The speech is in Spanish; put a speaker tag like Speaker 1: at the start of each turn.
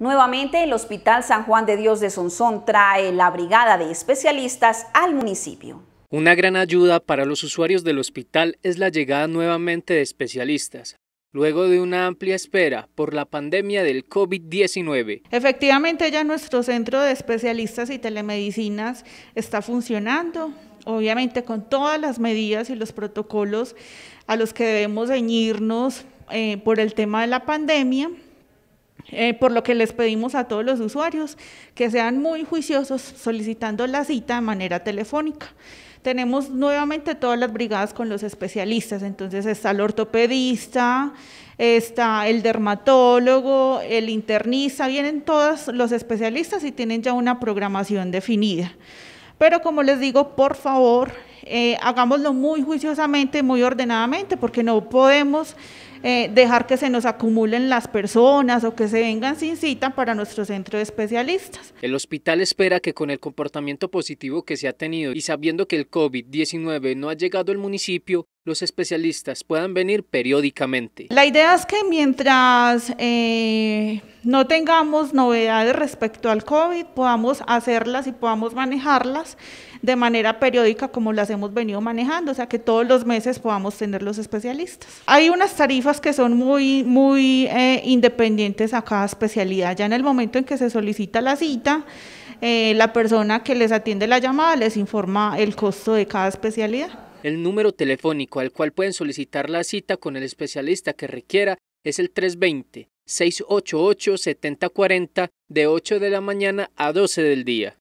Speaker 1: Nuevamente, el Hospital San Juan de Dios de Sonsón trae la brigada de especialistas
Speaker 2: al municipio. Una gran ayuda para los usuarios del hospital es la llegada nuevamente de especialistas, luego de una amplia espera por la pandemia del COVID-19.
Speaker 1: Efectivamente, ya nuestro centro de especialistas y telemedicinas está funcionando, obviamente con todas las medidas y los protocolos a los que debemos ceñirnos eh, por el tema de la pandemia. Eh, por lo que les pedimos a todos los usuarios que sean muy juiciosos solicitando la cita de manera telefónica. Tenemos nuevamente todas las brigadas con los especialistas, entonces está el ortopedista, está el dermatólogo, el internista, vienen todos los especialistas y tienen ya una programación definida. Pero como les digo, por favor, eh, hagámoslo muy juiciosamente, muy ordenadamente, porque no podemos eh, dejar que se nos acumulen las personas o que se vengan sin cita para nuestro centro de especialistas.
Speaker 2: El hospital espera que con el comportamiento positivo que se ha tenido y sabiendo que el COVID-19 no ha llegado al municipio, los especialistas puedan venir periódicamente.
Speaker 1: La idea es que mientras eh, no tengamos novedades respecto al COVID, podamos hacerlas y podamos manejarlas de manera periódica como las hemos venido manejando, o sea que todos los meses podamos tener los especialistas. Hay unas tarifas que son muy, muy eh, independientes a cada especialidad. Ya en el momento en que se solicita la cita, eh, la persona que les atiende la llamada les informa el costo de cada especialidad.
Speaker 2: El número telefónico al cual pueden solicitar la cita con el especialista que requiera es el 320-688-7040 de 8 de la mañana a 12 del día.